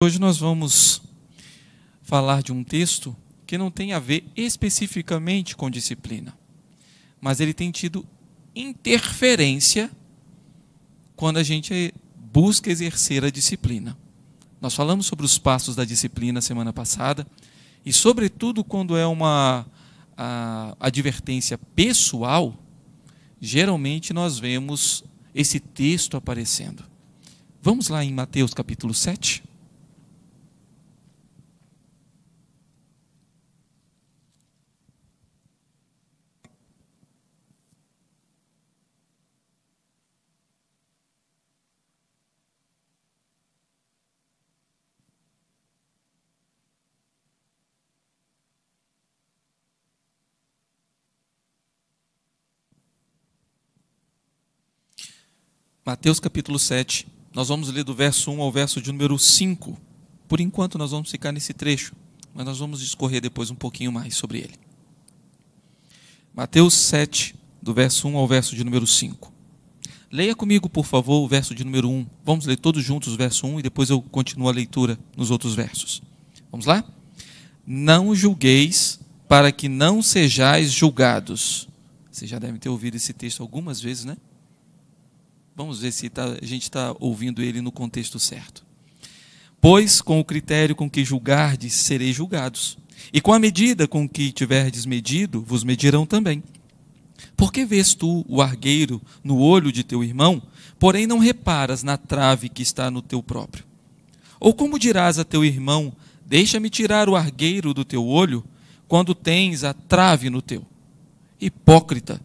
Hoje nós vamos falar de um texto que não tem a ver especificamente com disciplina, mas ele tem tido interferência quando a gente busca exercer a disciplina. Nós falamos sobre os passos da disciplina semana passada e, sobretudo, quando é uma a, advertência pessoal, geralmente nós vemos esse texto aparecendo. Vamos lá em Mateus capítulo 7. Mateus capítulo 7. Nós vamos ler do verso 1 ao verso de número 5. Por enquanto, nós vamos ficar nesse trecho, mas nós vamos discorrer depois um pouquinho mais sobre ele. Mateus 7, do verso 1 ao verso de número 5. Leia comigo, por favor, o verso de número 1. Vamos ler todos juntos o verso 1 e depois eu continuo a leitura nos outros versos. Vamos lá? Não julgueis para que não sejais julgados. Você já deve ter ouvido esse texto algumas vezes, né? Vamos ver se tá, a gente está ouvindo ele no contexto certo. Pois, com o critério com que julgardes, sereis julgados. E com a medida com que tiverdes medido, vos medirão também. Por que vês tu o argueiro no olho de teu irmão, porém não reparas na trave que está no teu próprio? Ou como dirás a teu irmão, deixa-me tirar o argueiro do teu olho, quando tens a trave no teu? Hipócrita,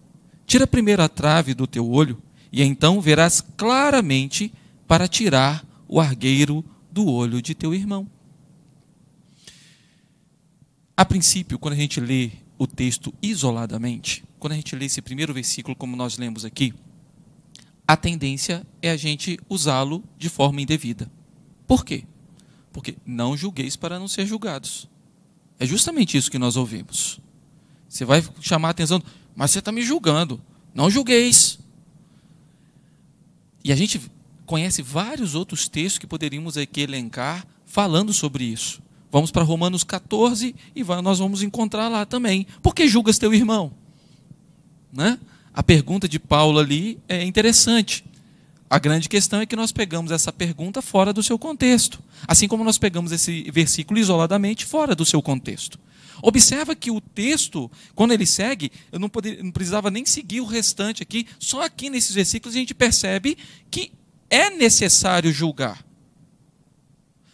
tira primeiro a trave do teu olho, e então verás claramente para tirar o argueiro do olho de teu irmão. A princípio, quando a gente lê o texto isoladamente, quando a gente lê esse primeiro versículo, como nós lemos aqui, a tendência é a gente usá-lo de forma indevida. Por quê? Porque não julgueis para não ser julgados. É justamente isso que nós ouvimos. Você vai chamar a atenção, mas você está me julgando. Não julgueis. E a gente conhece vários outros textos que poderíamos aqui elencar falando sobre isso. Vamos para Romanos 14 e nós vamos encontrar lá também. Por que julgas teu irmão? Né? A pergunta de Paulo ali é interessante. A grande questão é que nós pegamos essa pergunta fora do seu contexto, assim como nós pegamos esse versículo isoladamente fora do seu contexto. Observa que o texto, quando ele segue, eu não, poder, não precisava nem seguir o restante aqui, só aqui nesses versículos a gente percebe que é necessário julgar.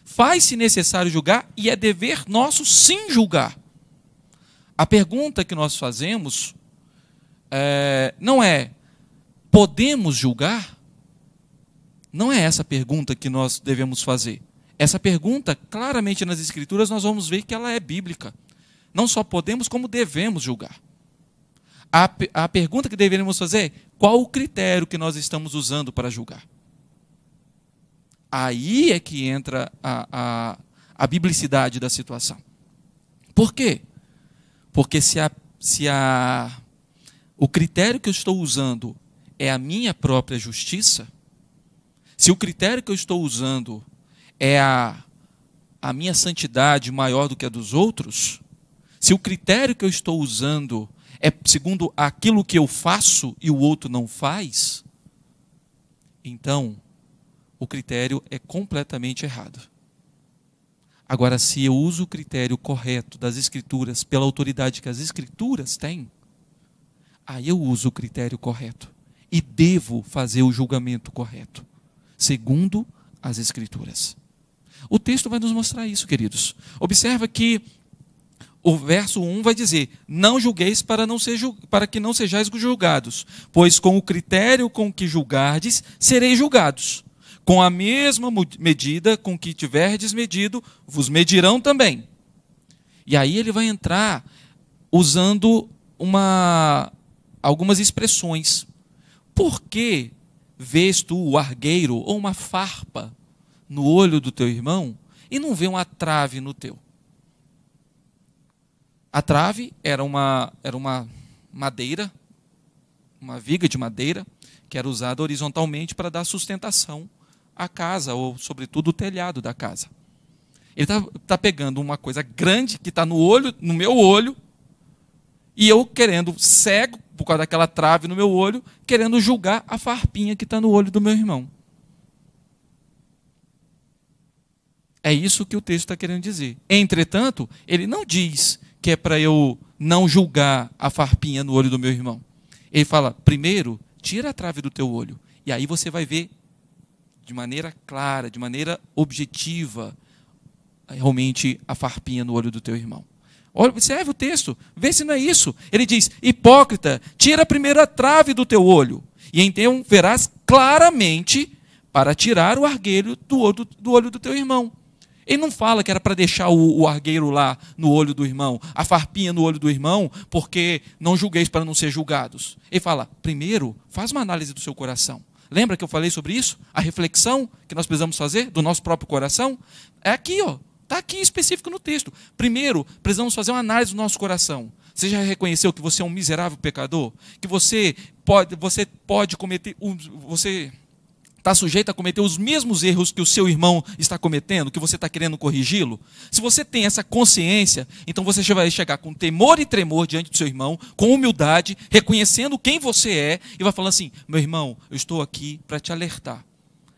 Faz-se necessário julgar e é dever nosso sim julgar. A pergunta que nós fazemos é, não é: podemos julgar? Não é essa pergunta que nós devemos fazer. Essa pergunta, claramente nas Escrituras, nós vamos ver que ela é bíblica. Não só podemos, como devemos julgar. A, a pergunta que deveríamos fazer é, qual o critério que nós estamos usando para julgar. Aí é que entra a, a, a biblicidade da situação. Por quê? Porque se, a, se a, o critério que eu estou usando é a minha própria justiça, se o critério que eu estou usando é a, a minha santidade maior do que a dos outros, se o critério que eu estou usando é segundo aquilo que eu faço e o outro não faz, então o critério é completamente errado. Agora, se eu uso o critério correto das Escrituras, pela autoridade que as Escrituras têm, aí eu uso o critério correto e devo fazer o julgamento correto, segundo as Escrituras. O texto vai nos mostrar isso, queridos. Observa que o verso 1 vai dizer: Não julgueis para, não ser, para que não sejais julgados, pois com o critério com que julgardes, sereis julgados. Com a mesma medida com que tiverdes medido, vos medirão também. E aí ele vai entrar usando uma, algumas expressões. Por que vês tu o argueiro ou uma farpa no olho do teu irmão e não vê uma trave no teu? A trave era uma, era uma madeira, uma viga de madeira, que era usada horizontalmente para dar sustentação à casa, ou, sobretudo, o telhado da casa. Ele está tá pegando uma coisa grande que está no olho, no meu olho, e eu querendo, cego, por causa daquela trave no meu olho, querendo julgar a farpinha que está no olho do meu irmão. É isso que o texto está querendo dizer. Entretanto, ele não diz que é para eu não julgar a farpinha no olho do meu irmão. Ele fala: primeiro, tira a trave do teu olho. E aí você vai ver de maneira clara, de maneira objetiva, realmente a farpinha no olho do teu irmão. Olha, observe o texto, vê se não é isso. Ele diz: Hipócrita, tira a primeira trave do teu olho, e então verás claramente para tirar o arguelho do, olho do teu irmão. Ele não fala que era para deixar o, o, argueiro lá no olho do irmão, a farpinha no olho do irmão, porque não julgueis para não ser julgados. Ele fala, primeiro, faz uma análise do seu coração. Lembra que eu falei sobre isso? A reflexão que nós precisamos fazer do nosso próprio coração? É aqui, ó. Está aqui específico no texto. Primeiro, precisamos fazer uma análise do nosso coração. Você já reconheceu que você é um miserável pecador? Que você pode, você pode cometer. Você está sujeito a cometer os mesmos erros que o seu irmão está cometendo, que você está querendo corrigi-lo? Se você tem essa consciência, então você vai chegar com temor e tremor diante do seu irmão, com humildade, reconhecendo quem você é e vai falar assim: meu irmão, eu estou aqui para te alertar,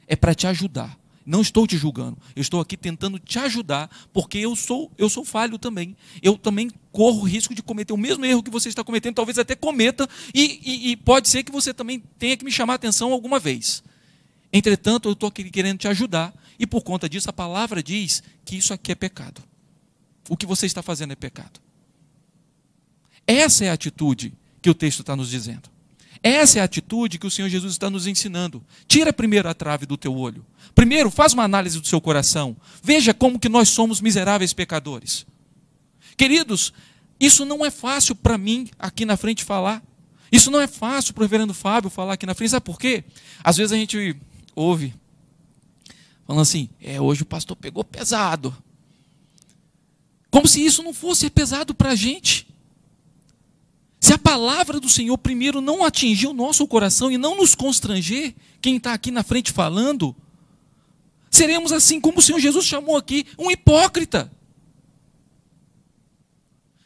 é para te ajudar. Não estou te julgando, eu estou aqui tentando te ajudar, porque eu sou eu sou falho também. Eu também corro o risco de cometer o mesmo erro que você está cometendo, talvez até cometa, e, e, e pode ser que você também tenha que me chamar a atenção alguma vez. Entretanto, eu estou querendo te ajudar. E por conta disso, a palavra diz que isso aqui é pecado. O que você está fazendo é pecado. Essa é a atitude que o texto está nos dizendo. Essa é a atitude que o Senhor Jesus está nos ensinando. Tira primeiro a trave do teu olho. Primeiro, faz uma análise do seu coração. Veja como que nós somos miseráveis pecadores. Queridos, isso não é fácil para mim aqui na frente falar. Isso não é fácil para o reverendo Fábio falar aqui na frente. Sabe por quê? Às vezes a gente ouve, falando assim: é, hoje o pastor pegou pesado. Como se isso não fosse pesado para a gente. Se a palavra do Senhor primeiro não atingir o nosso coração e não nos constranger, quem está aqui na frente falando, seremos assim como o Senhor Jesus chamou aqui, um hipócrita.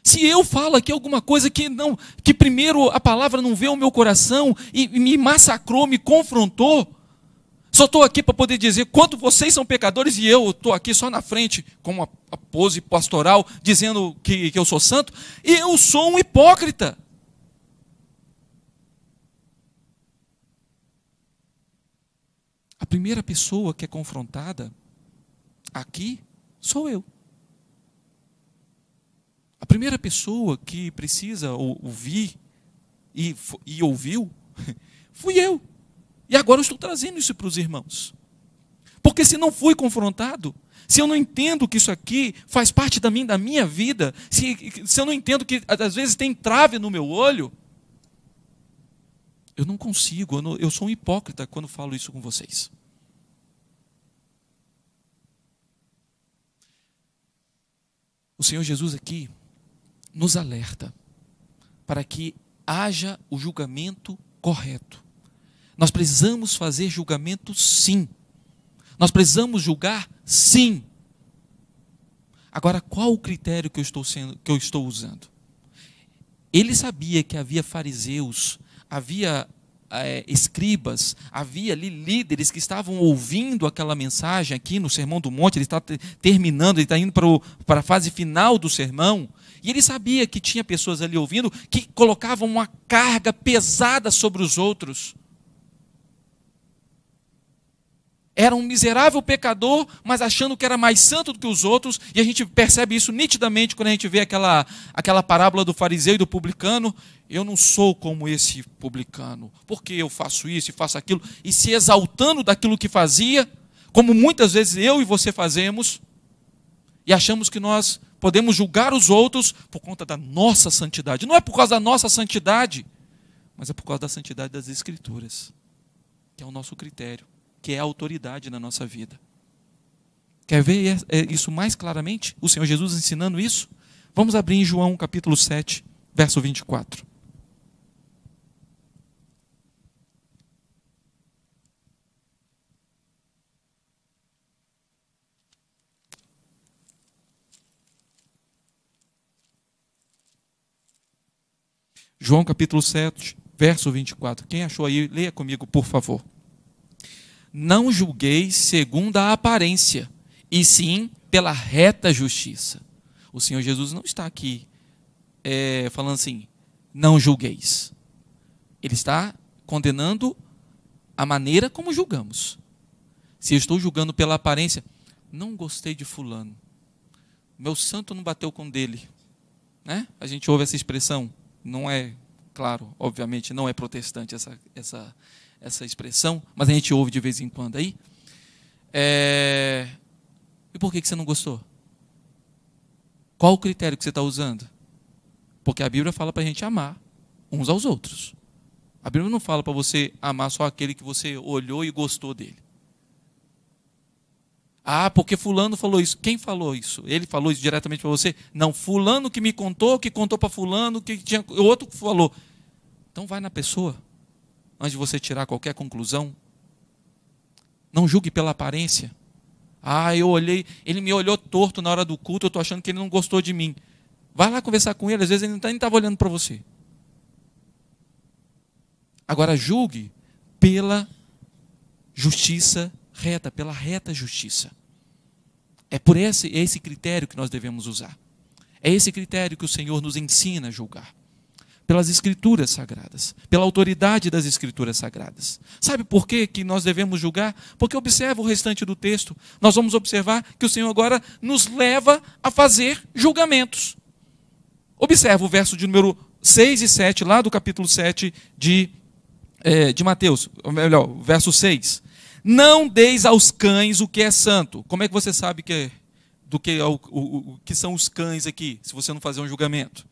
Se eu falo aqui alguma coisa que não, que primeiro a palavra não vê o meu coração e, e me massacrou, me confrontou, só estou aqui para poder dizer quanto vocês são pecadores e eu estou aqui só na frente, com uma pose pastoral, dizendo que, que eu sou santo. E eu sou um hipócrita. A primeira pessoa que é confrontada aqui sou eu. A primeira pessoa que precisa ouvir e, e ouviu fui eu. E agora eu estou trazendo isso para os irmãos. Porque se não fui confrontado, se eu não entendo que isso aqui faz parte da minha, da minha vida, se, se eu não entendo que às vezes tem trave no meu olho, eu não consigo, eu, não, eu sou um hipócrita quando falo isso com vocês. O Senhor Jesus aqui nos alerta para que haja o julgamento correto nós precisamos fazer julgamento sim. Nós precisamos julgar sim. Agora, qual o critério que eu estou, sendo, que eu estou usando? Ele sabia que havia fariseus, havia é, escribas, havia ali líderes que estavam ouvindo aquela mensagem aqui no Sermão do Monte, ele está terminando, ele está indo para, o, para a fase final do sermão, e ele sabia que tinha pessoas ali ouvindo que colocavam uma carga pesada sobre os outros. era um miserável pecador, mas achando que era mais santo do que os outros, e a gente percebe isso nitidamente quando a gente vê aquela, aquela parábola do fariseu e do publicano. Eu não sou como esse publicano, porque eu faço isso e faço aquilo, e se exaltando daquilo que fazia, como muitas vezes eu e você fazemos, e achamos que nós podemos julgar os outros por conta da nossa santidade. Não é por causa da nossa santidade, mas é por causa da santidade das Escrituras, que é o nosso critério que é a autoridade na nossa vida. Quer ver é, é isso mais claramente? O Senhor Jesus ensinando isso? Vamos abrir em João capítulo 7, verso 24. João capítulo 7, verso 24. Quem achou aí, leia comigo, por favor não julgueis segundo a aparência, e sim pela reta justiça. O Senhor Jesus não está aqui é, falando assim, não julgueis. Ele está condenando a maneira como julgamos. Se eu estou julgando pela aparência, não gostei de fulano. Meu santo não bateu com dele. Né? A gente ouve essa expressão, não é, claro, obviamente, não é protestante essa, essa, essa expressão, mas a gente ouve de vez em quando aí. É... E por que, que você não gostou? Qual o critério que você está usando? Porque a Bíblia fala para a gente amar uns aos outros. A Bíblia não fala para você amar só aquele que você olhou e gostou dele. Ah, porque fulano falou isso. Quem falou isso? Ele falou isso diretamente para você? Não, fulano que me contou, que contou para fulano, que tinha outro que falou. Então vai na pessoa antes de você tirar qualquer conclusão. Não julgue pela aparência. Ah, eu olhei, ele me olhou torto na hora do culto, eu estou achando que ele não gostou de mim. Vai lá conversar com ele, às vezes ele tá, nem estava olhando para você. Agora, julgue pela justiça reta, pela reta justiça. É por esse, esse critério que nós devemos usar. É esse critério que o Senhor nos ensina a julgar pelas escrituras sagradas, pela autoridade das escrituras sagradas. Sabe por que, que nós devemos julgar? Porque observa o restante do texto. Nós vamos observar que o Senhor agora nos leva a fazer julgamentos. Observa o verso de número 6 e 7, lá do capítulo 7 de, é, de Mateus, melhor, verso 6. Não deis aos cães o que é santo. Como é que você sabe que é, do que, é o, o, o que são os cães aqui, se você não fazer um julgamento?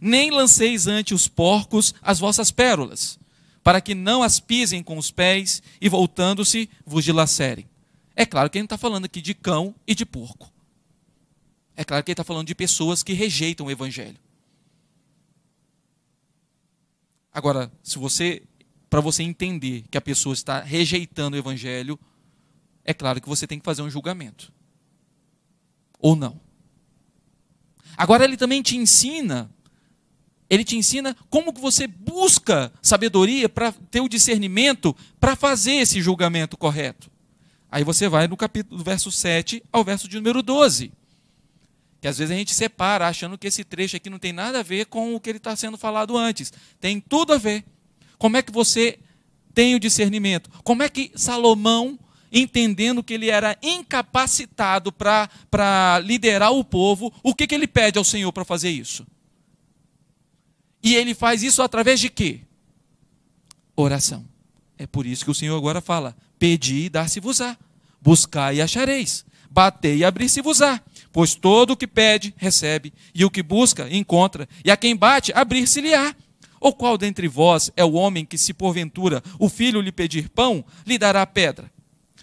Nem lanceis ante os porcos as vossas pérolas, para que não as pisem com os pés e, voltando-se, vos dilacerem. É claro que ele não está falando aqui de cão e de porco. É claro que ele está falando de pessoas que rejeitam o evangelho. Agora, se você, para você entender que a pessoa está rejeitando o evangelho, é claro que você tem que fazer um julgamento. Ou não. Agora ele também te ensina ele te ensina como que você busca sabedoria para ter o discernimento para fazer esse julgamento correto. Aí você vai no capítulo do verso 7 ao verso de número 12. Que às vezes a gente separa, achando que esse trecho aqui não tem nada a ver com o que ele está sendo falado antes. Tem tudo a ver. Como é que você tem o discernimento? Como é que Salomão, entendendo que ele era incapacitado para liderar o povo, o que, que ele pede ao Senhor para fazer isso? E ele faz isso através de quê? Oração. É por isso que o Senhor agora fala: Pedi e dar-se-vos-á, buscai e achareis, batei e abrir-se-vos-á. Pois todo o que pede, recebe, e o que busca, encontra, e a quem bate, abrir-se-lhe-á. Ou qual dentre vós é o homem que, se porventura o filho lhe pedir pão, lhe dará pedra?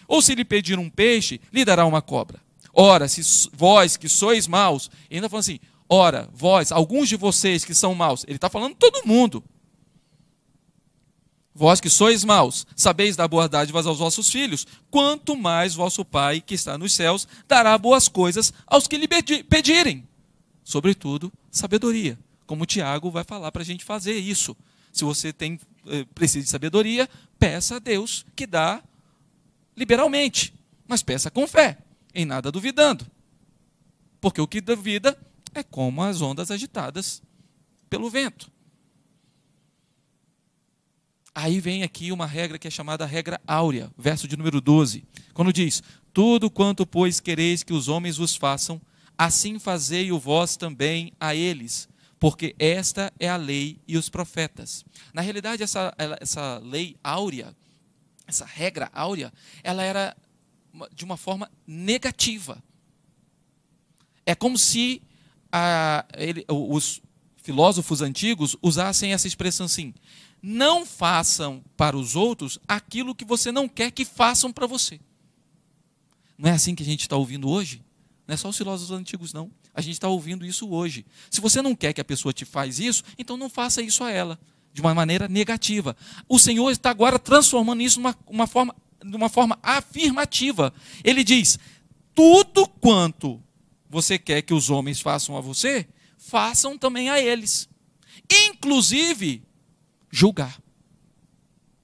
Ou se lhe pedir um peixe, lhe dará uma cobra? Ora, se vós que sois maus, ainda falando assim, Ora, vós, alguns de vocês que são maus, ele está falando todo mundo. Vós que sois maus, sabeis dar boas dádivas aos vossos filhos, quanto mais vosso Pai que está nos céus dará boas coisas aos que lhe pedirem. Sobretudo, sabedoria. Como Tiago vai falar para a gente fazer isso. Se você tem eh, precisa de sabedoria, peça a Deus que dá liberalmente, mas peça com fé, em nada duvidando. Porque o que duvida é como as ondas agitadas pelo vento. Aí vem aqui uma regra que é chamada regra áurea, verso de número 12, quando diz: Tudo quanto, pois, quereis que os homens vos façam, assim fazei o vós também a eles, porque esta é a lei e os profetas. Na realidade, essa, essa lei áurea, essa regra áurea, ela era de uma forma negativa. É como se a, ele, os filósofos antigos usassem essa expressão assim: não façam para os outros aquilo que você não quer que façam para você. Não é assim que a gente está ouvindo hoje? Não é só os filósofos antigos, não. A gente está ouvindo isso hoje. Se você não quer que a pessoa te faça isso, então não faça isso a ela, de uma maneira negativa. O Senhor está agora transformando isso numa uma forma, de uma forma afirmativa. Ele diz: tudo quanto você quer que os homens façam a você, façam também a eles. Inclusive julgar.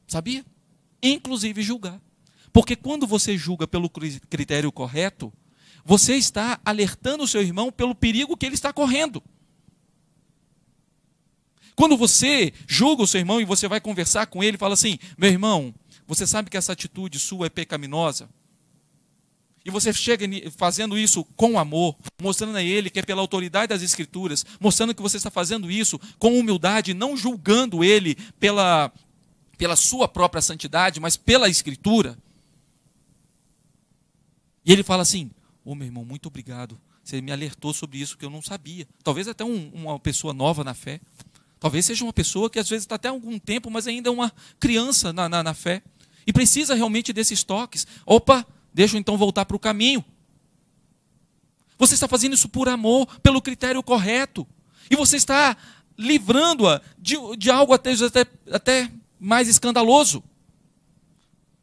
Sabia? Inclusive julgar. Porque quando você julga pelo critério correto, você está alertando o seu irmão pelo perigo que ele está correndo. Quando você julga o seu irmão e você vai conversar com ele, fala assim: meu irmão, você sabe que essa atitude sua é pecaminosa? E você chega fazendo isso com amor, mostrando a ele que é pela autoridade das Escrituras, mostrando que você está fazendo isso com humildade, não julgando ele pela, pela sua própria santidade, mas pela Escritura. E ele fala assim: Ô oh, meu irmão, muito obrigado. Você me alertou sobre isso que eu não sabia. Talvez até um, uma pessoa nova na fé. Talvez seja uma pessoa que às vezes está até algum tempo, mas ainda é uma criança na, na, na fé. E precisa realmente desses toques. Opa! Deixa eu então voltar para o caminho. Você está fazendo isso por amor, pelo critério correto. E você está livrando-a de, de, algo até, até mais escandaloso.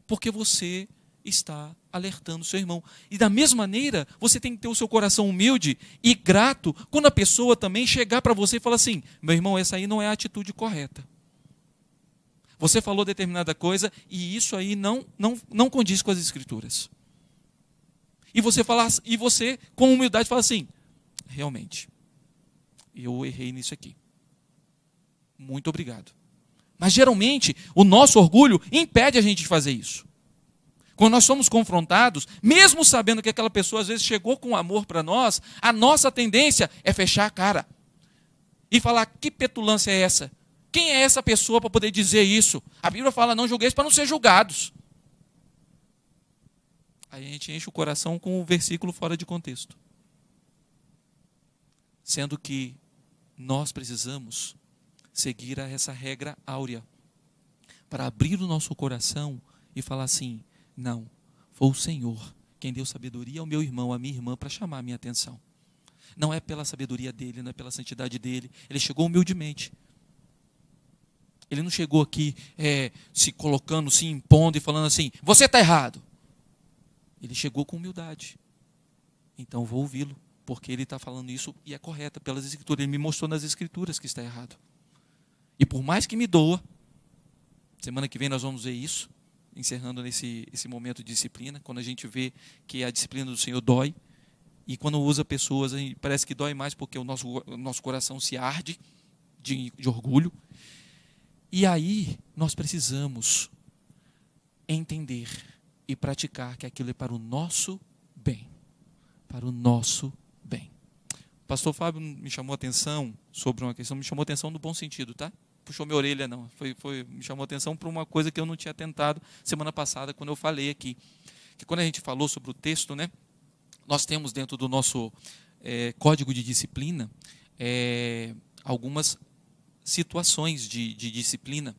Porque você está alertando seu irmão. E da mesma maneira, você tem que ter o seu coração humilde e grato quando a pessoa também chegar para você e falar assim: meu irmão, essa aí não é a atitude correta. Você falou determinada coisa e isso aí não, não, não condiz com as escrituras. E você falar e você com humildade fala assim: realmente, eu errei nisso aqui. Muito obrigado. Mas geralmente o nosso orgulho impede a gente de fazer isso. Quando nós somos confrontados, mesmo sabendo que aquela pessoa às vezes chegou com amor para nós, a nossa tendência é fechar a cara e falar: que petulância é essa? Quem é essa pessoa para poder dizer isso? A Bíblia fala: não julgueis para não ser julgados. Aí a gente enche o coração com o versículo fora de contexto. Sendo que nós precisamos seguir essa regra áurea para abrir o nosso coração e falar assim: não, foi o Senhor quem deu sabedoria ao meu irmão, à minha irmã, para chamar a minha atenção. Não é pela sabedoria dele, não é pela santidade dele. Ele chegou humildemente. Ele não chegou aqui é, se colocando, se impondo e falando assim: você está errado. Ele chegou com humildade. Então vou ouvi-lo, porque ele está falando isso e é correto pelas escrituras. Ele me mostrou nas escrituras que está errado. E por mais que me doa, semana que vem nós vamos ver isso, encerrando nesse esse momento de disciplina, quando a gente vê que a disciplina do Senhor dói, e quando usa pessoas, parece que dói mais porque o nosso, o nosso coração se arde de, de orgulho. E aí nós precisamos entender e praticar que aquilo é para o nosso bem. Para o nosso bem. O pastor Fábio me chamou a atenção sobre uma questão, me chamou a atenção no bom sentido, tá? Puxou minha orelha, não. Foi, foi, me chamou a atenção para uma coisa que eu não tinha tentado semana passada, quando eu falei aqui. Que quando a gente falou sobre o texto, né? Nós temos dentro do nosso é, código de disciplina é, algumas situações de, de disciplina.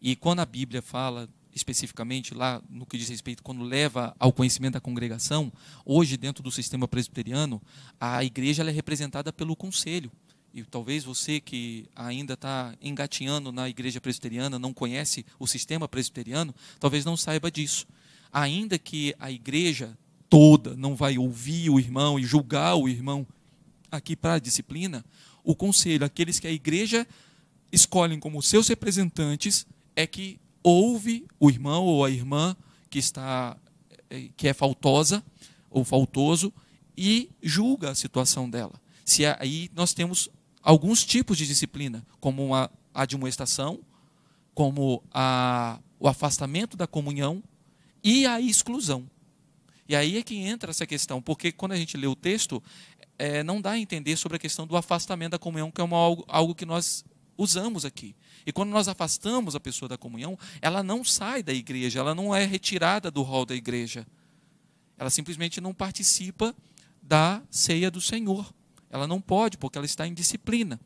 E quando a Bíblia fala especificamente lá no que diz respeito quando leva ao conhecimento da congregação, hoje dentro do sistema presbiteriano, a igreja é representada pelo conselho. E talvez você que ainda está engatinhando na igreja presbiteriana, não conhece o sistema presbiteriano, talvez não saiba disso. Ainda que a igreja toda não vai ouvir o irmão e julgar o irmão aqui para a disciplina, o conselho, aqueles que a igreja escolhem como seus representantes, é que ouve o irmão ou a irmã que está eh, que é faltosa ou faltoso e julga a situação dela. Se é, aí nós temos alguns tipos de disciplina, como a admoestação, como a, o afastamento da comunhão e a exclusão. E aí é que entra essa questão, porque quando a gente lê o texto, é, não dá a entender sobre a questão do afastamento da comunhão, que é uma, algo, algo que nós usamos aqui. E quando nós afastamos a pessoa da comunhão, ela não sai da igreja, ela não é retirada do rol da igreja. Ela simplesmente não participa da ceia do Senhor. Ela não pode, porque ela está em disciplina.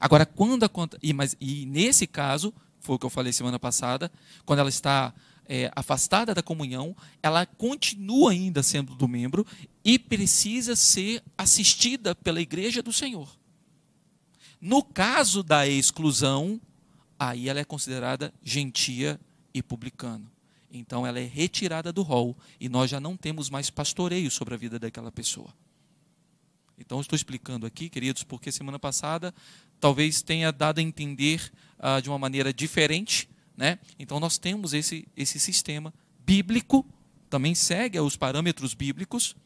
Agora, quando conta E, mas, e nesse caso, foi o que eu falei semana passada, quando ela está é, afastada da comunhão, ela continua ainda sendo do membro e precisa ser assistida pela igreja do Senhor. No caso da exclusão, aí ela é considerada gentia e publicana. Então ela é retirada do rol e nós já não temos mais pastoreio sobre a vida daquela pessoa. Então estou explicando aqui, queridos, porque semana passada talvez tenha dado a entender ah, de uma maneira diferente, né? Então nós temos esse esse sistema bíblico, também segue os parâmetros bíblicos.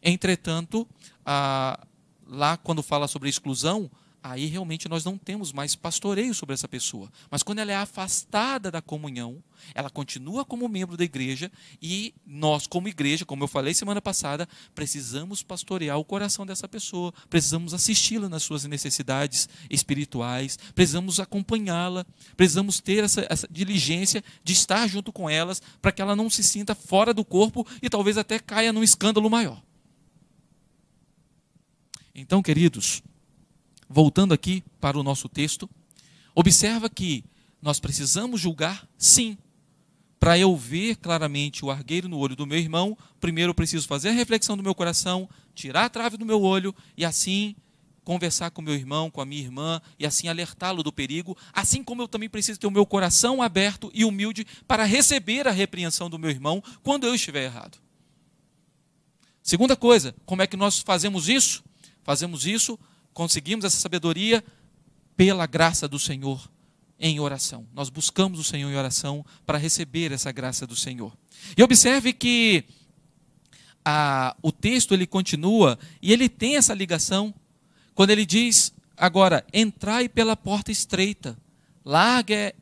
Entretanto, ah, lá quando fala sobre exclusão, aí realmente nós não temos mais pastoreio sobre essa pessoa. Mas quando ela é afastada da comunhão, ela continua como membro da igreja e nós, como igreja, como eu falei semana passada, precisamos pastorear o coração dessa pessoa, precisamos assisti-la nas suas necessidades espirituais, precisamos acompanhá-la, precisamos ter essa, essa diligência de estar junto com elas para que ela não se sinta fora do corpo e talvez até caia num escândalo maior. Então, queridos, voltando aqui para o nosso texto, observa que nós precisamos julgar, sim. Para eu ver claramente o argueiro no olho do meu irmão, primeiro eu preciso fazer a reflexão do meu coração, tirar a trave do meu olho e assim conversar com meu irmão, com a minha irmã e assim alertá-lo do perigo, assim como eu também preciso ter o meu coração aberto e humilde para receber a repreensão do meu irmão quando eu estiver errado. Segunda coisa, como é que nós fazemos isso? Fazemos isso conseguimos essa sabedoria pela graça do Senhor em oração. Nós buscamos o Senhor em oração para receber essa graça do Senhor. E observe que a, o texto ele continua e ele tem essa ligação quando ele diz agora entrai pela porta estreita, larga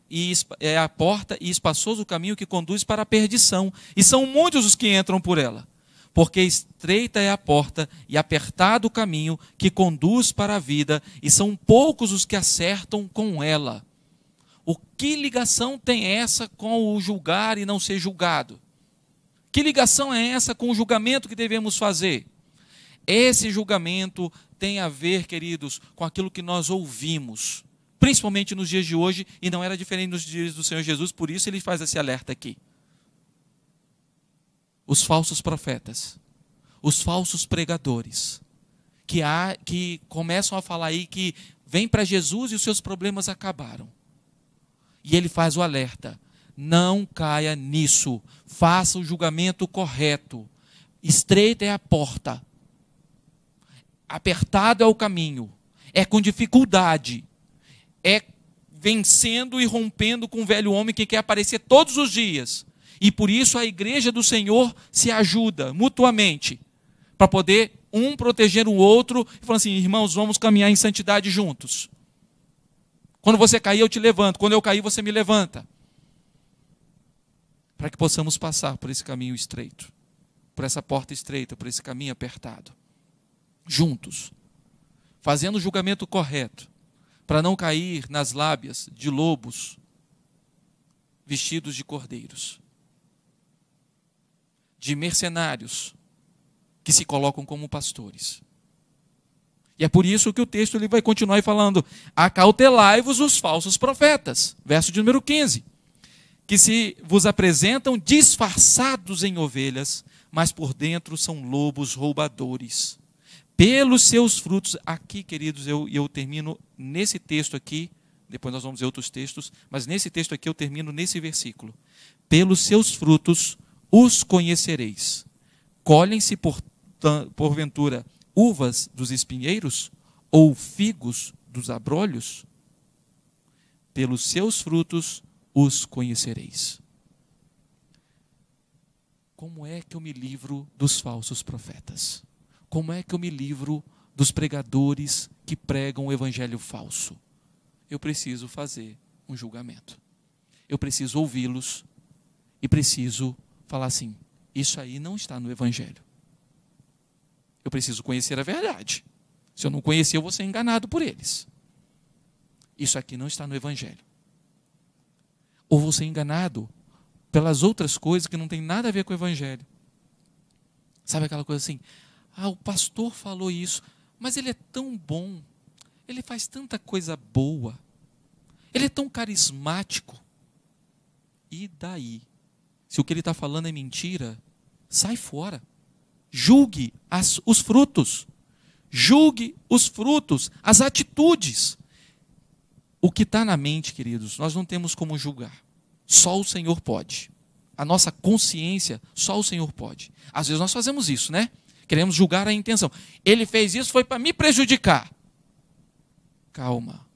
é a porta e espaçoso o caminho que conduz para a perdição e são muitos os que entram por ela porque estreita é a porta e apertado o caminho que conduz para a vida, e são poucos os que acertam com ela. O que ligação tem essa com o julgar e não ser julgado? Que ligação é essa com o julgamento que devemos fazer? Esse julgamento tem a ver, queridos, com aquilo que nós ouvimos, principalmente nos dias de hoje, e não era diferente nos dias do Senhor Jesus, por isso ele faz esse alerta aqui os falsos profetas, os falsos pregadores, que, há, que começam a falar aí que vem para Jesus e os seus problemas acabaram. E ele faz o alerta: não caia nisso, faça o julgamento correto. Estreita é a porta, apertado é o caminho, é com dificuldade, é vencendo e rompendo com o velho homem que quer aparecer todos os dias e por isso a igreja do Senhor se ajuda mutuamente para poder um proteger o outro e falar assim: irmãos, vamos caminhar em santidade juntos. Quando você cair, eu te levanto. Quando eu cair, você me levanta. Para que possamos passar por esse caminho estreito, por essa porta estreita, por esse caminho apertado. Juntos. Fazendo o julgamento correto. Para não cair nas lábias de lobos vestidos de cordeiros de mercenários que se colocam como pastores. E é por isso que o texto ele vai continuar falando: acautelai-vos os falsos profetas, verso de número 15, que se vos apresentam disfarçados em ovelhas, mas por dentro são lobos roubadores. Pelos seus frutos, aqui, queridos, eu, eu termino nesse texto aqui, depois nós vamos ver outros textos, mas nesse texto aqui eu termino nesse versículo. Pelos seus frutos os conhecereis. Colhem-se, porventura, uvas dos espinheiros ou figos dos abrolhos? Pelos seus frutos os conhecereis. Como é que eu me livro dos falsos profetas? Como é que eu me livro dos pregadores que pregam o evangelho falso? Eu preciso fazer um julgamento. Eu preciso ouvi-los e preciso falar assim: isso aí não está no Evangelho. Eu preciso conhecer a verdade. Se eu não conhecer, eu vou ser enganado por eles. Isso aqui não está no Evangelho. Ou vou ser enganado pelas outras coisas que não tem nada a ver com o Evangelho. Sabe aquela coisa assim? Ah, o pastor falou isso, mas ele é tão bom, ele faz tanta coisa boa, ele é tão carismático. E daí? Se o que ele está falando é mentira, sai fora. Julgue as, os frutos. Julgue os frutos, as atitudes. O que está na mente, queridos, nós não temos como julgar. Só o Senhor pode. A nossa consciência, só o Senhor pode. Às vezes nós fazemos isso, né? Queremos julgar a intenção. Ele fez isso, foi para me prejudicar. Calma.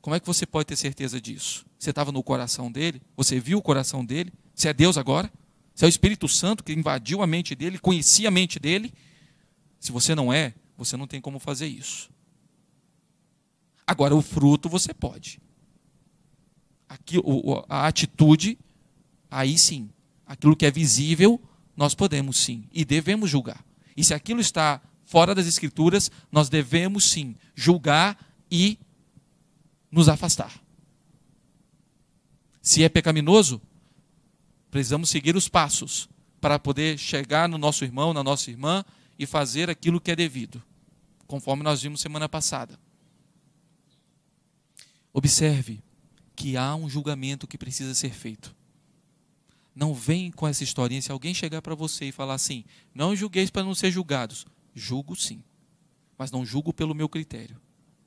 Como é que você pode ter certeza disso? Você estava no coração dele? Você viu o coração dele? Se é Deus agora, se é o Espírito Santo que invadiu a mente dele, conhecia a mente dele, se você não é, você não tem como fazer isso. Agora, o fruto você pode. Aqui, a atitude, aí sim. Aquilo que é visível, nós podemos sim. E devemos julgar. E se aquilo está fora das Escrituras, nós devemos sim julgar e nos afastar. Se é pecaminoso, precisamos seguir os passos para poder chegar no nosso irmão, na nossa irmã e fazer aquilo que é devido, conforme nós vimos semana passada. Observe que há um julgamento que precisa ser feito. Não vem com essa historinha. Se alguém chegar para você e falar assim, não julgueis para não ser julgados. Julgo sim, mas não julgo pelo meu critério.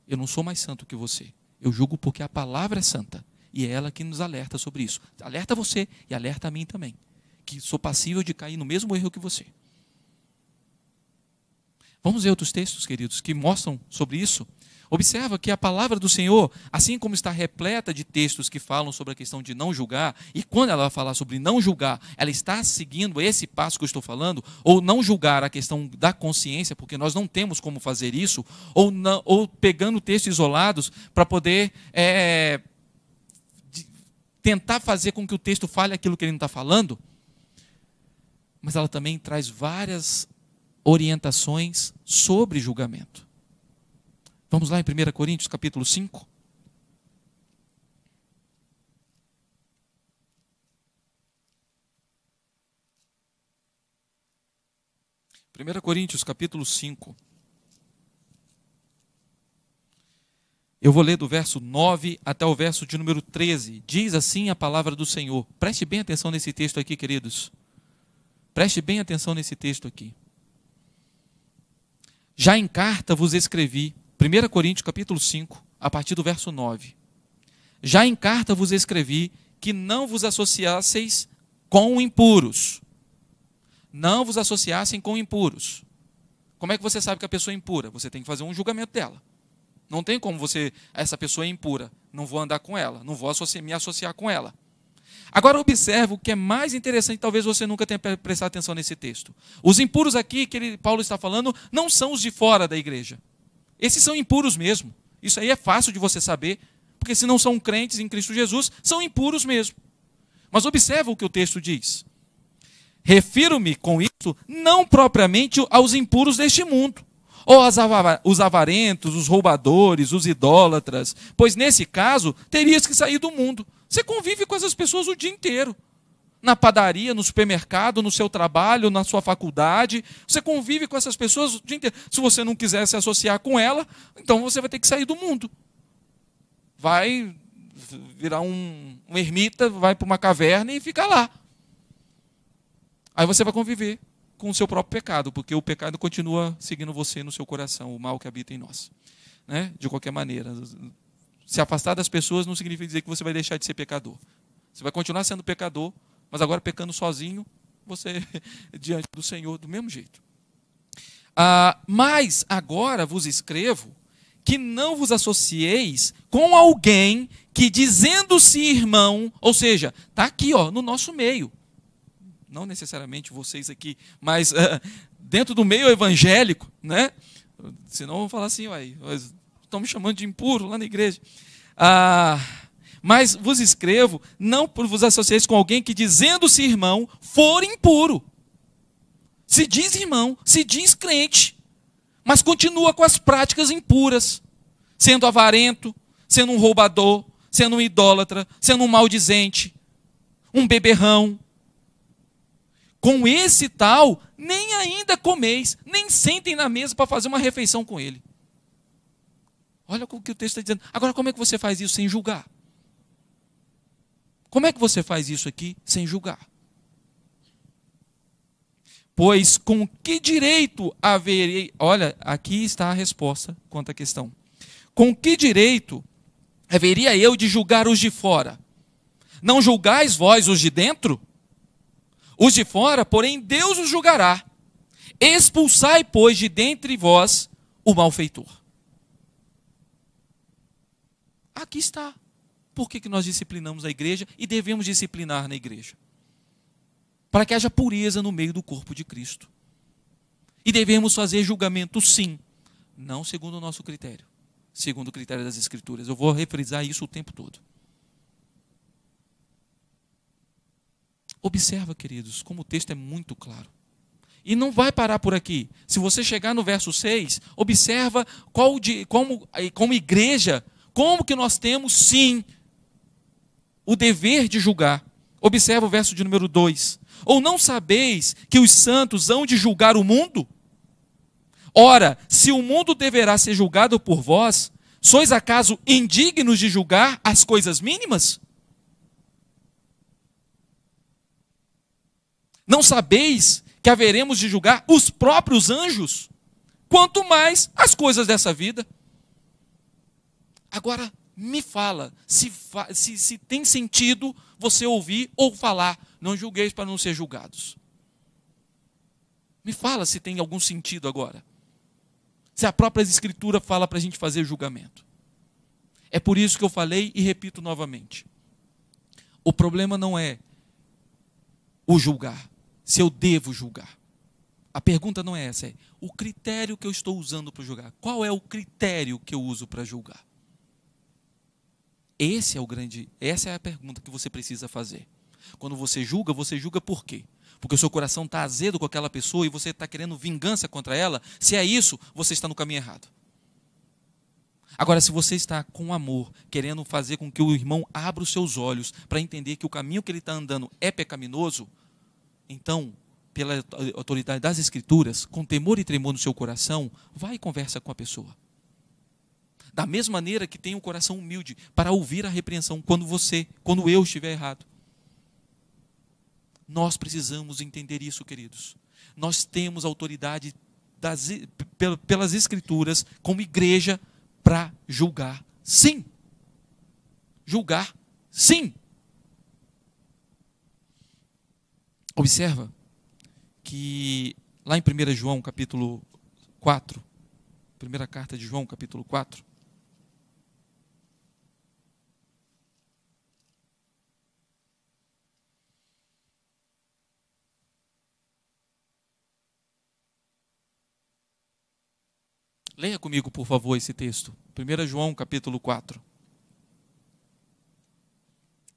Eu não sou mais santo que você. Eu julgo porque a palavra é santa. E é ela que nos alerta sobre isso. Alerta você e alerta a mim também. Que sou passível de cair no mesmo erro que você. Vamos ver outros textos, queridos, que mostram sobre isso. Observa que a palavra do Senhor, assim como está repleta de textos que falam sobre a questão de não julgar, e quando ela falar sobre não julgar, ela está seguindo esse passo que eu estou falando, ou não julgar a questão da consciência, porque nós não temos como fazer isso, ou, não, ou pegando textos isolados para poder é, tentar fazer com que o texto fale aquilo que ele não está falando, mas ela também traz várias orientações sobre julgamento. Vamos lá em 1 Coríntios capítulo 5. Primeira Coríntios capítulo 5. Eu vou ler do verso 9 até o verso de número 13. Diz assim a palavra do Senhor. Preste bem atenção nesse texto aqui, queridos. Preste bem atenção nesse texto aqui. Já em carta vos escrevi, 1 Coríntios capítulo 5, a partir do verso 9. Já em carta vos escrevi que não vos associasseis com impuros. Não vos associassem com impuros. Como é que você sabe que a pessoa é impura? Você tem que fazer um julgamento dela. Não tem como você, essa pessoa é impura, não vou andar com ela, não vou associar, me associar com ela. Agora observe o que é mais interessante, talvez você nunca tenha prestado atenção nesse texto. Os impuros aqui que ele, Paulo está falando não são os de fora da igreja. Esses são impuros mesmo. Isso aí é fácil de você saber, porque se não são crentes em Cristo Jesus, são impuros mesmo. Mas observe o que o texto diz. Refiro-me com isso não propriamente aos impuros deste mundo, ou os avarentos, os roubadores, os idólatras, pois nesse caso terias que sair do mundo. Você convive com essas pessoas o dia inteiro. Na padaria, no supermercado, no seu trabalho, na sua faculdade, você convive com essas pessoas o dia inteiro. Se você não quiser se associar com ela, então você vai ter que sair do mundo. Vai virar um, um ermita, vai para uma caverna e fica lá. Aí você vai conviver com o seu próprio pecado, porque o pecado continua seguindo você no seu coração, o mal que habita em nós. Né? De qualquer maneira, se afastar das pessoas não significa dizer que você vai deixar de ser pecador. Você vai continuar sendo pecador, mas agora pecando sozinho, você diante do Senhor do mesmo jeito. Ah, mas agora vos escrevo que não vos associeis com alguém que dizendo-se irmão, ou seja, está aqui ó, no nosso meio, não necessariamente vocês aqui, mas uh, dentro do meio evangélico, né? Senão vão falar assim, uai, estão me chamando de impuro lá na igreja. Ah, mas vos escrevo, não por vos associeis com alguém que, dizendo-se irmão, for impuro. Se diz irmão, se diz crente, mas continua com as práticas impuras, sendo avarento, sendo um roubador, sendo um idólatra, sendo um maldizente, um beberrão, com esse tal, nem ainda comeis, nem sentem na mesa para fazer uma refeição com ele. Olha o que o texto está dizendo. Agora, como é que você faz isso sem julgar? Como é que você faz isso aqui sem julgar? Pois com que direito haverei. Olha, aqui está a resposta quanto à questão. Com que direito haveria eu de julgar os de fora? Não julgais vós os de dentro? Os de fora, porém, Deus os julgará. Expulsai, pois, de dentre vós o malfeitor. Aqui está. Por que, que nós disciplinamos a igreja e devemos disciplinar na igreja? Para que haja pureza no meio do corpo de Cristo. E devemos fazer julgamento, sim, não segundo o nosso critério, segundo o critério das Escrituras. Eu vou refrisar isso o tempo todo. Observa, queridos, como o texto é muito claro. E não vai parar por aqui. Se você chegar no verso 6, observa qual de, como, como igreja, como que nós temos sim o dever de julgar. Observa o verso de número 2. Ou não sabeis que os santos hão de julgar o mundo? Ora, se o mundo deverá ser julgado por vós, sois acaso indignos de julgar as coisas mínimas? Não sabeis que haveremos de julgar os próprios anjos? Quanto mais as coisas dessa vida. Agora, me fala se, se, se tem sentido você ouvir ou falar, não julgueis para não ser julgados. Me fala se tem algum sentido agora. Se a própria Escritura fala para a gente fazer julgamento. É por isso que eu falei e repito novamente. O problema não é o julgar se eu devo julgar. A pergunta não é essa, é o critério que eu estou usando para julgar. Qual é o critério que eu uso para julgar? Esse é o grande, essa é a pergunta que você precisa fazer. Quando você julga, você julga por quê? Porque o seu coração está azedo com aquela pessoa e você está querendo vingança contra ela. Se é isso, você está no caminho errado. Agora, se você está com amor, querendo fazer com que o irmão abra os seus olhos para entender que o caminho que ele está andando é pecaminoso, então, pela autoridade das Escrituras, com temor e tremor no seu coração, vai e conversa com a pessoa. Da mesma maneira que tem um coração humilde para ouvir a repreensão quando você, quando eu estiver errado. Nós precisamos entender isso, queridos. Nós temos autoridade das, pelas Escrituras, como igreja, para julgar. Sim. Julgar, sim. Observa que lá em 1 João capítulo 4, primeira carta de João capítulo 4, Leia comigo, por favor, esse texto. 1 João, capítulo 4.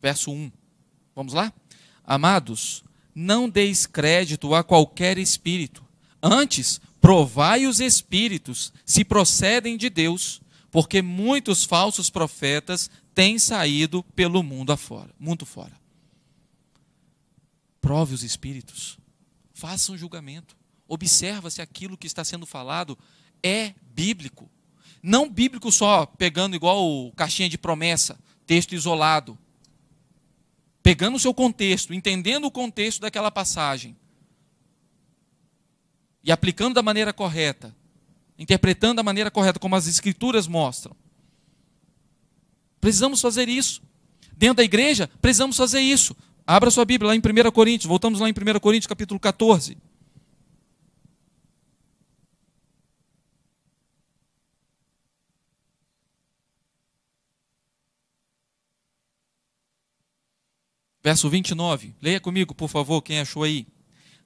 Verso 1. Vamos lá? Amados, não deis crédito a qualquer espírito. Antes, provai os espíritos se procedem de Deus, porque muitos falsos profetas têm saído pelo mundo afora, mundo fora. Prove os espíritos. Faça um julgamento. Observa se aquilo que está sendo falado é bíblico. Não bíblico só pegando igual caixinha de promessa, texto isolado pegando o seu contexto, entendendo o contexto daquela passagem e aplicando da maneira correta, interpretando da maneira correta, como as Escrituras mostram. Precisamos fazer isso. Dentro da igreja, precisamos fazer isso. Abra sua Bíblia lá em 1 Coríntios, voltamos lá em 1 Coríntios, capítulo 14. Verso 29. Leia comigo, por favor, quem achou aí.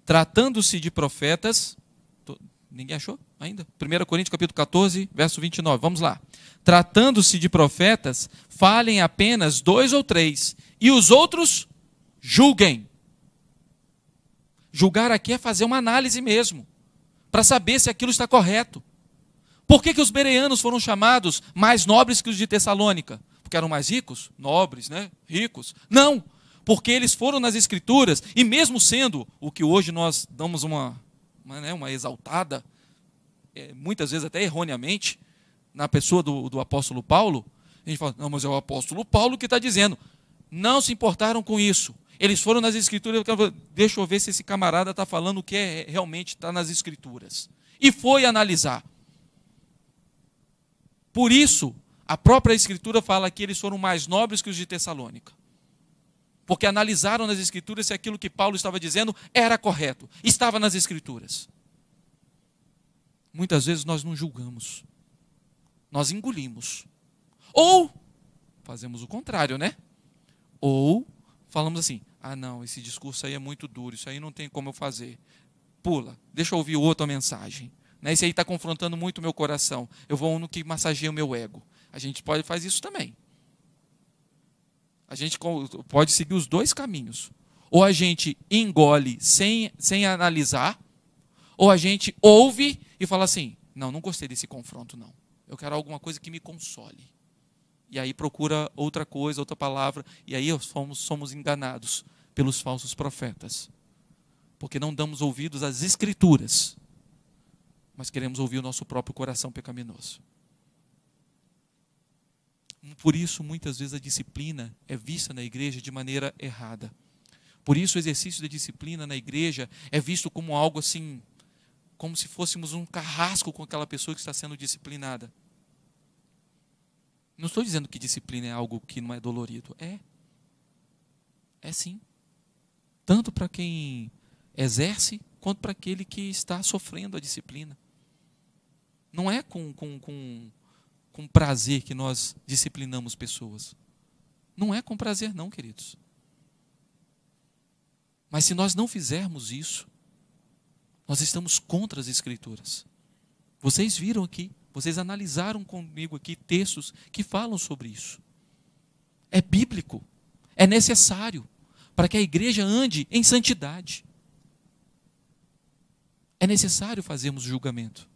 Tratando-se de profetas. Tô, ninguém achou ainda? 1 Coríntios capítulo 14, verso 29. Vamos lá. Tratando-se de profetas, falem apenas dois ou três, e os outros julguem. Julgar aqui é fazer uma análise mesmo, para saber se aquilo está correto. Por que, que os bereanos foram chamados mais nobres que os de Tessalônica? Porque eram mais ricos? Nobres, né? Ricos. Não, porque eles foram nas Escrituras, e mesmo sendo o que hoje nós damos uma, uma, né, uma exaltada, é, muitas vezes até erroneamente, na pessoa do, do apóstolo Paulo, a gente fala, não, mas é o apóstolo Paulo que está dizendo. Não se importaram com isso. Eles foram nas escrituras, deixa eu ver se esse camarada está falando o que é, é realmente está nas escrituras. E foi analisar. Por isso, a própria escritura fala que eles foram mais nobres que os de Tessalônica porque analisaram nas Escrituras se aquilo que Paulo estava dizendo era correto, estava nas Escrituras. Muitas vezes nós não julgamos, nós engolimos. Ou fazemos o contrário, né? Ou falamos assim: ah, não, esse discurso aí é muito duro, isso aí não tem como eu fazer. Pula, deixa eu ouvir outra mensagem. Né? Isso aí está confrontando muito o meu coração. Eu vou no que massageia o meu ego. A gente pode fazer isso também. A gente pode seguir os dois caminhos. Ou a gente engole sem, sem analisar, ou a gente ouve e fala assim: não, não gostei desse confronto, não. Eu quero alguma coisa que me console. E aí procura outra coisa, outra palavra, e aí somos, somos enganados pelos falsos profetas. Porque não damos ouvidos às escrituras, mas queremos ouvir o nosso próprio coração pecaminoso. Por isso, muitas vezes, a disciplina é vista na igreja de maneira errada. Por isso, o exercício da disciplina na igreja é visto como algo assim, como se fôssemos um carrasco com aquela pessoa que está sendo disciplinada. Não estou dizendo que disciplina é algo que não é dolorido. É. É sim. Tanto para quem exerce, quanto para aquele que está sofrendo a disciplina. Não é com, com, com com prazer que nós disciplinamos pessoas. Não é com prazer, não, queridos. Mas se nós não fizermos isso, nós estamos contra as Escrituras. Vocês viram aqui, vocês analisaram comigo aqui textos que falam sobre isso. É bíblico, é necessário para que a igreja ande em santidade. É necessário fazermos julgamento,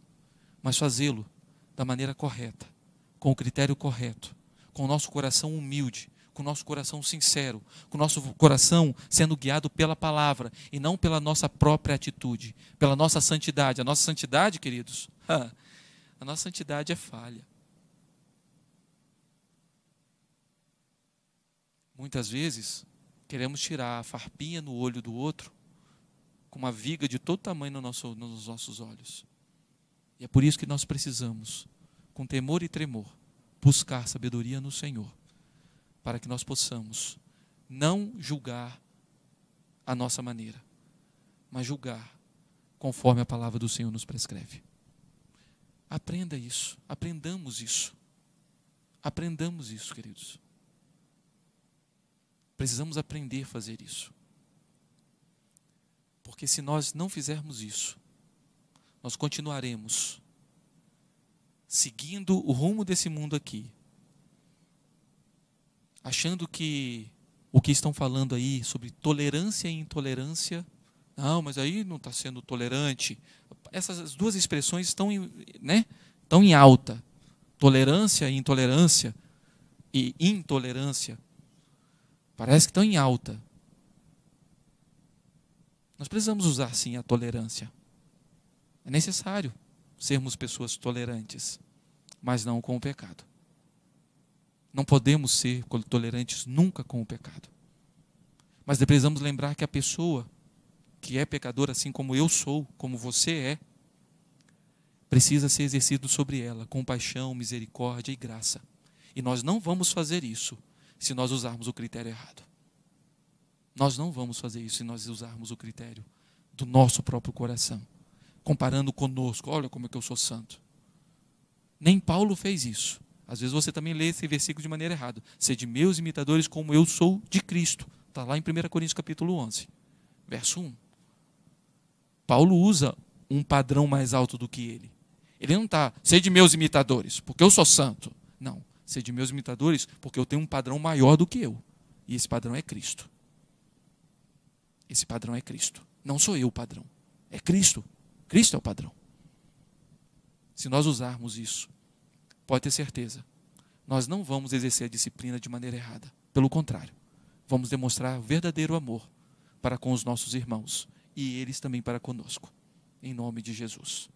mas fazê-lo da maneira correta com o critério correto, com o nosso coração humilde, com o nosso coração sincero, com o nosso coração sendo guiado pela palavra e não pela nossa própria atitude, pela nossa santidade. A nossa santidade, queridos, a nossa santidade é falha. Muitas vezes queremos tirar a farpinha no olho do outro com uma viga de todo tamanho no nosso, nos nossos olhos. E é por isso que nós precisamos com temor e tremor, buscar sabedoria no Senhor, para que nós possamos não julgar a nossa maneira, mas julgar conforme a palavra do Senhor nos prescreve. Aprenda isso, aprendamos isso. Aprendamos isso, queridos. Precisamos aprender a fazer isso. Porque se nós não fizermos isso, nós continuaremos seguindo o rumo desse mundo aqui, achando que o que estão falando aí sobre tolerância e intolerância, não, mas aí não está sendo tolerante. Essas duas expressões estão em, né, estão em alta. Tolerância e intolerância e intolerância parece que estão em alta. Nós precisamos usar sim a tolerância. É necessário sermos pessoas tolerantes, mas não com o pecado. Não podemos ser tolerantes nunca com o pecado. Mas precisamos lembrar que a pessoa que é pecadora, assim como eu sou, como você é, precisa ser exercido sobre ela compaixão, misericórdia e graça. E nós não vamos fazer isso se nós usarmos o critério errado. Nós não vamos fazer isso se nós usarmos o critério do nosso próprio coração comparando conosco. Olha como é que eu sou santo. Nem Paulo fez isso. Às vezes você também lê esse versículo de maneira errada. Sede meus imitadores como eu sou de Cristo. Está lá em 1 Coríntios capítulo 11, verso 1. Paulo usa um padrão mais alto do que ele. Ele não está, sede meus imitadores, porque eu sou santo. Não, sede meus imitadores, porque eu tenho um padrão maior do que eu. E esse padrão é Cristo. Esse padrão é Cristo. Não sou eu o padrão. É Cristo Cristo é o padrão. Se nós usarmos isso, pode ter certeza, nós não vamos exercer a disciplina de maneira errada. Pelo contrário, vamos demonstrar verdadeiro amor para com os nossos irmãos e eles também para conosco. Em nome de Jesus.